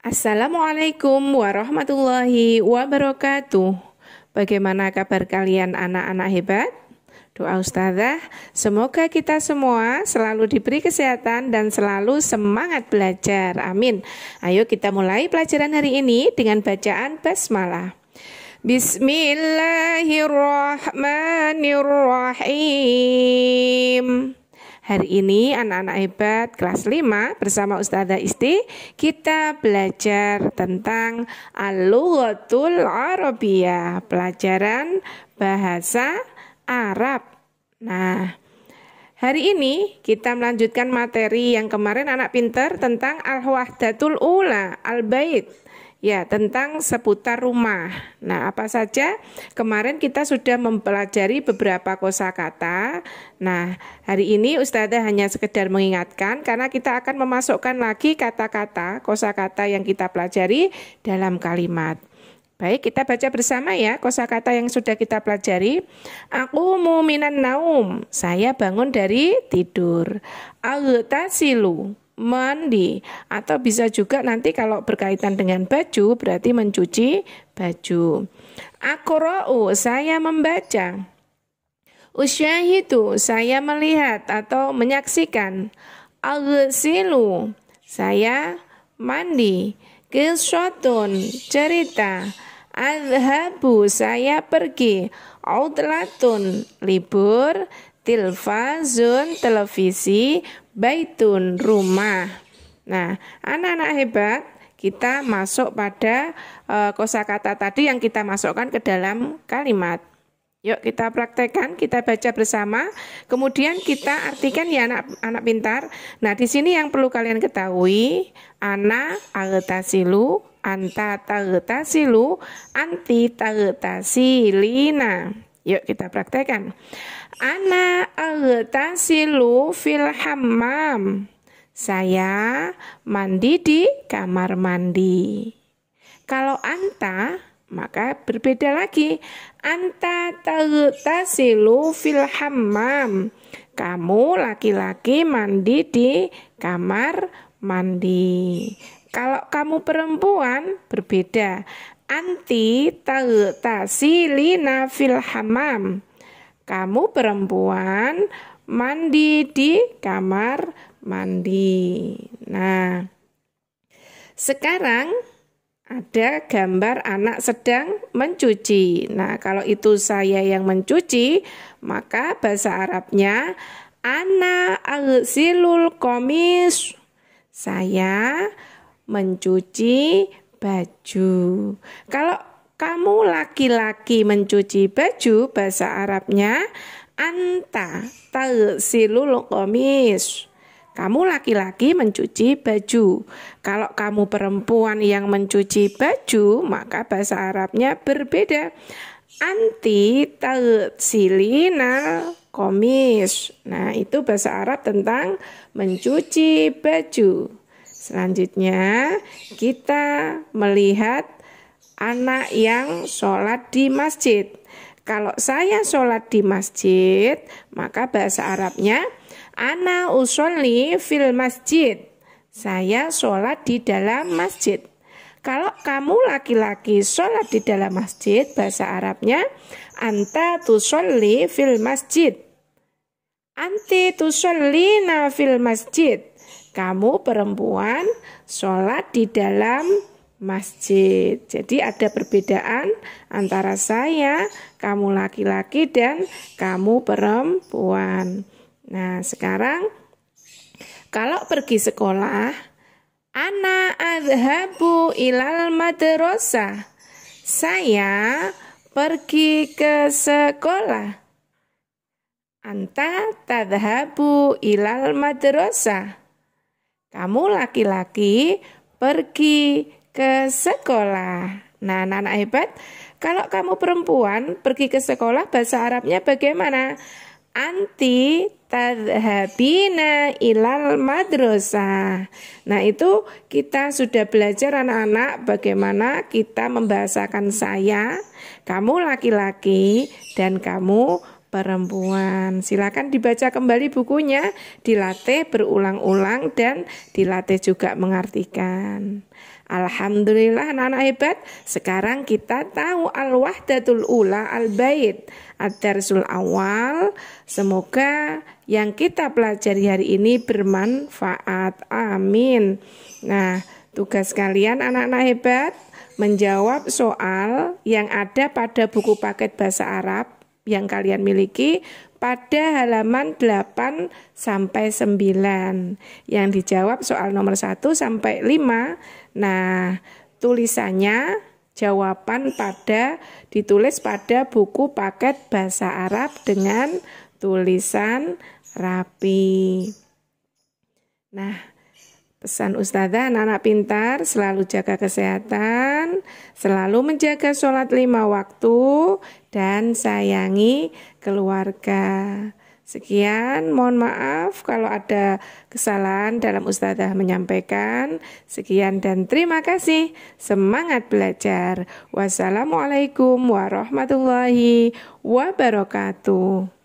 Assalamualaikum warahmatullahi wabarakatuh. Bagaimana kabar kalian anak-anak hebat? Doa ustazah, semoga kita semua selalu diberi kesehatan dan selalu semangat belajar. Amin. Ayo kita mulai pelajaran hari ini dengan bacaan basmalah. Bismillahirrahmanirrahim. Hari ini anak-anak hebat kelas 5 bersama Ustazah Isti kita belajar tentang Al-Lughatul Arabiyah, pelajaran bahasa Arab. Nah, Hari ini kita melanjutkan materi yang kemarin anak pinter tentang Al-Wahdatul Ula, Al-Bait. Ya, tentang seputar rumah. Nah, apa saja? Kemarin kita sudah mempelajari beberapa kosakata. Nah, hari ini Ustazah hanya sekedar mengingatkan karena kita akan memasukkan lagi kata-kata kosakata yang kita pelajari dalam kalimat. Baik, kita baca bersama ya kosakata yang sudah kita pelajari. Aku muminan naum, saya bangun dari tidur. silu, mandi atau bisa juga nanti kalau berkaitan dengan baju berarti mencuci baju. u saya membaca. Usia itu saya melihat atau menyaksikan. silu saya mandi. Kisotun cerita. Adhabu saya pergi. Outlatun libur tilfazun televisi, baitun rumah. Nah, anak-anak hebat, kita masuk pada Kosa eh, kosakata tadi yang kita masukkan ke dalam kalimat. Yuk kita praktekkan, kita baca bersama. Kemudian kita artikan ya anak anak pintar. Nah, di sini yang perlu kalian ketahui, ana agetasilu, anta tagetasilu, anti tagetasilina. Yuk kita praktekkan. Ana agtasilu fil hammam. Saya mandi di kamar mandi. Kalau anta maka berbeda lagi. Anta tagtasilu fil hammam. Kamu laki-laki mandi di kamar mandi. Kalau kamu perempuan berbeda anti tasili nafil hamam. Kamu perempuan mandi di kamar mandi. Nah, sekarang ada gambar anak sedang mencuci. Nah, kalau itu saya yang mencuci, maka bahasa Arabnya ana agsilul komis. Saya mencuci baju. Kalau kamu laki-laki mencuci baju, bahasa Arabnya anta tagsilul komis. Kamu laki-laki mencuci baju. Kalau kamu perempuan yang mencuci baju, maka bahasa Arabnya berbeda. Anti tagsilinal komis. Nah, itu bahasa Arab tentang mencuci baju. Selanjutnya kita melihat anak yang sholat di masjid. Kalau saya sholat di masjid, maka bahasa Arabnya ana usolli fil masjid. Saya sholat di dalam masjid. Kalau kamu laki-laki sholat di dalam masjid, bahasa Arabnya anta tusolli fil masjid. Anti tusolli fil masjid kamu perempuan sholat di dalam masjid. Jadi ada perbedaan antara saya, kamu laki-laki dan kamu perempuan. Nah, sekarang kalau pergi sekolah, ana adhabu ilal madrasah. Saya pergi ke sekolah. Anta tadhabu ilal madrasah. Kamu laki-laki pergi ke sekolah. Nah, anak-anak hebat, kalau kamu perempuan pergi ke sekolah bahasa Arabnya bagaimana? Anti tadhabina ilal madrasah. Nah, itu kita sudah belajar anak-anak bagaimana kita membahasakan saya, kamu laki-laki dan kamu perempuan. Silakan dibaca kembali bukunya, dilatih berulang-ulang dan dilatih juga mengartikan. Alhamdulillah anak-anak hebat. Sekarang kita tahu al-wahdatul ula al-bait, ad-darsul awal. Semoga yang kita pelajari hari ini bermanfaat. Amin. Nah, tugas kalian anak-anak hebat menjawab soal yang ada pada buku paket bahasa Arab yang kalian miliki pada halaman 8 sampai 9 yang dijawab soal nomor 1 sampai 5. Nah, tulisannya jawaban pada ditulis pada buku paket bahasa Arab dengan tulisan rapi. Nah, Pesan Ustazah anak-anak pintar selalu jaga kesehatan, selalu menjaga sholat lima waktu, dan sayangi keluarga. Sekian, mohon maaf kalau ada kesalahan dalam Ustazah menyampaikan. Sekian dan terima kasih. Semangat belajar. Wassalamualaikum warahmatullahi wabarakatuh.